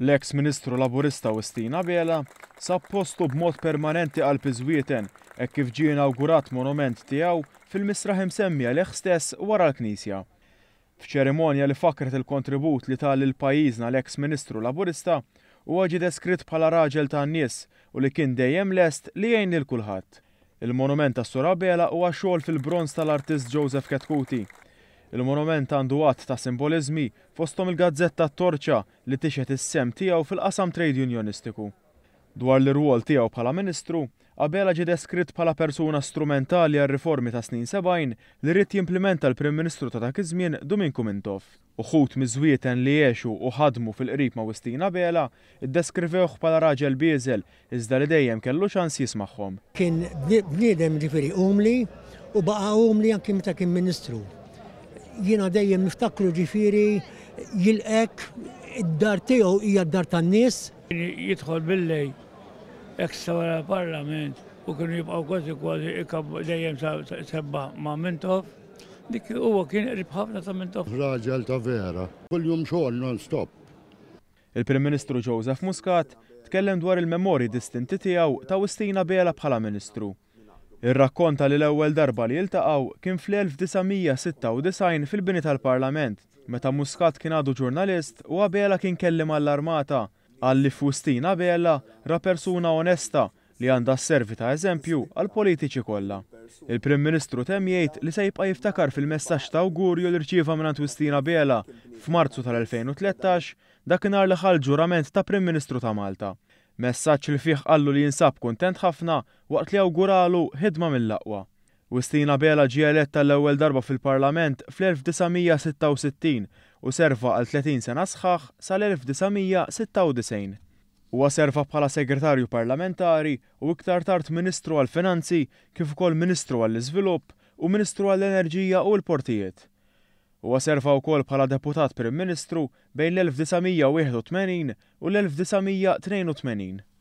L-eks ministru laburista Wistina Bela sa' postu b'mod permanenti għal pizwieten e kif ġie inawgurat monument tiegħu fil-misraħ imsemmija l stess wara l-Knisja. F'ċerimonja li fakret il-kontribut li tal il pajjiżna l-eks ministru laburista u għagġi deskritt bħala raġel ta' nies u li kien dejjem lest li jgħin il kulħadd. Il-monument ta' Sorabela huwa xogħol fil-bronz tal-artist Joseph Ketkuti Il-monument għandu għat ta' simbolizmi fostom il-gazzetta torċa li tixet is-sem tiegħu fil-qasam trade unionistiku. Dwar l-rwol tiegħu bħala ministru, qabela ġi deskritt bħala persuna strumentali għal riformi ta' snin 70 li rrid jimplementa l-Prim Ministru ta' dak iż-żmien Dominku Mintov. Uħut miżwieten li jiexu u ħadmu fil-qrib ma' Wistina Bela, iddeskrivewh bħala raġel biezel, iżda li dejjem kellu ċans jismaħħom. Kien bniedem ġifieri umli u baqa' umli kim ta' kim ministru jiena dejjem niftakru ġifiri jilqek id-dar tiegħu hija d-dar tan-nies. Jidħol billej ekstra wara parlament u kienu jibqgħu kważi kważi ikab dejjem sebba ma' Mintof. Dik huwa kien qrib ħafna ta' Mintof. Raġel ta' vera. Kuljum xogħol non-stop. Il-Prim Ministru Joseph Muscat tkellem dwar il-memori distinti tiegħu ta' Wistina Bela bħala Ministru. Ir-rakkonta li l-ewwel darba li jiltaqgħu kien fl-1996 fil-bini tal-Parlament, meta Muscat kien għadu ġurnalist u għabela kien kellim għall-armata għalli Fustin għabela ra persuna onesta li għandha servi ta' eżempju għal politiċi kollha. Il-Prim Ministru tem jgħid li se jibqa' jiftakar fil-messaġġ ta' awgurju li rċieva minn Wistina Bela f'Marzu tal-2013 dakinhar li ħal ġurament ta' Prim Ministru ta' Malta. Messaċ li fih għallu li jinsab kontent ħafna waqt li awguralu ħidma mill-laqwa. Wistina Bela ġie eletta l-ewwel darba fil-Parlament fl-1966 u serva għal 30 sena sħaħ sal-1996. Huwa serva bħala segretarju parlamentari u iktar tard Ministru għall-Finanzi kif ukoll Ministru għall-Iżvilupp u Ministru għall-Enerġija u l-Portijiet u serva wkoll bħala deputat Prim Ministru bejn l-1981 u l-1982.